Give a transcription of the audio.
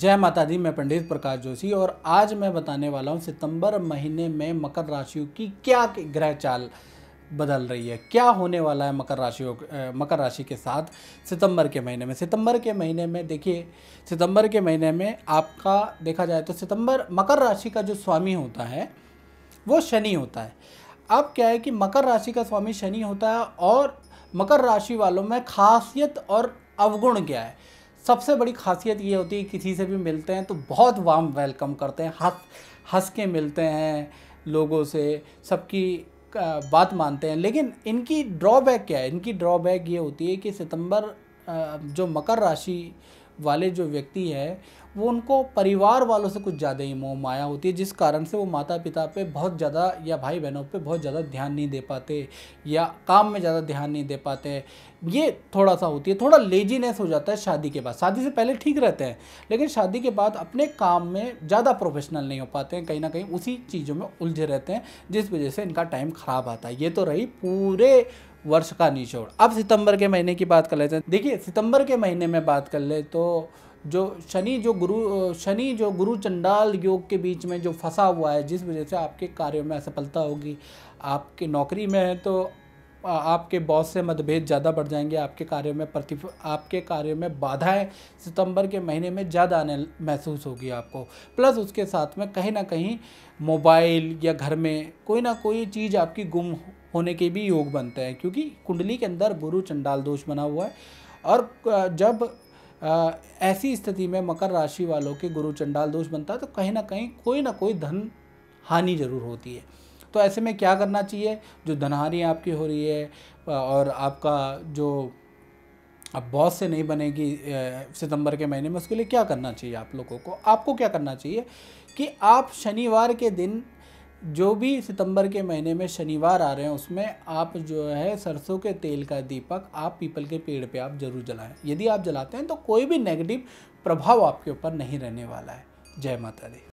जय माता दी मैं पंडित प्रकाश जोशी और आज मैं बताने वाला हूँ सितंबर महीने में मकर राशियों की क्या ग्रह चाल बदल रही है क्या होने वाला है मकर राशियों मकर राशि के साथ सितंबर के महीने में सितंबर के महीने में देखिए सितंबर के महीने में आपका देखा जाए तो सितंबर मकर राशि का जो स्वामी होता है वो शनि होता है अब क्या है कि मकर राशि का स्वामी शनि होता है और मकर राशि वालों में खासियत और अवगुण क्या है सबसे बड़ी खासियत ये होती है किसी से भी मिलते हैं तो बहुत वार्म वेलकम करते हैं हंस हंस के मिलते हैं लोगों से सबकी बात मानते हैं लेकिन इनकी ड्रॉबैक क्या है इनकी ड्रॉबैक ये होती है कि सितंबर जो मकर राशि वाले जो व्यक्ति है वो उनको परिवार वालों से कुछ ज़्यादा ही मोह माया होती है जिस कारण से वो माता पिता पे बहुत ज़्यादा या भाई बहनों पे बहुत ज़्यादा ध्यान नहीं दे पाते या काम में ज़्यादा ध्यान नहीं दे पाते ये थोड़ा सा होती है थोड़ा लेजीनेस हो जाता है शादी के बाद शादी से पहले ठीक रहते हैं लेकिन शादी के बाद अपने काम में ज़्यादा प्रोफेशनल नहीं हो पाते हैं कहीं ना कहीं उसी चीज़ों में उलझे रहते हैं जिस वजह से इनका टाइम ख़राब आता है ये तो रही पूरे वर्ष का निचोड़ अब सितंबर के महीने की बात कर लेते हैं देखिए सितंबर के महीने में बात कर ले तो जो शनि जो गुरु शनि जो गुरु चंडाल योग के बीच में जो फंसा हुआ है जिस वजह से आपके कार्यों में असफलता होगी आपकी नौकरी में है तो आपके बॉस से मतभेद ज़्यादा बढ़ जाएंगे आपके कार्यों में प्रति आपके कार्यों में बाधाएं सितंबर के महीने में ज़्यादा आने महसूस होगी आपको प्लस उसके साथ में कहीं ना कहीं मोबाइल या घर में कोई ना कोई चीज़ आपकी गुम होने के भी योग बनते हैं क्योंकि कुंडली के अंदर गुरु चंडाल दोष बना हुआ है और जब ऐसी स्थिति में मकर राशि वालों के गुरु चंडाल दोष बनता है तो कहीं ना कहीं कोई ना कोई धन हानि जरूर होती है तो ऐसे में क्या करना चाहिए जो धनहानि आपकी हो रही है और आपका जो अब बॉस से नहीं बनेगी सितंबर के महीने में उसके लिए क्या करना चाहिए आप लोगों को आपको क्या करना चाहिए कि आप शनिवार के दिन जो भी सितंबर के महीने में शनिवार आ रहे हैं उसमें आप जो है सरसों के तेल का दीपक आप पीपल के पेड़ पे आप जरूर जलाएं यदि आप जलाते हैं तो कोई भी नेगेटिव प्रभाव आपके ऊपर नहीं रहने वाला है जय माता दी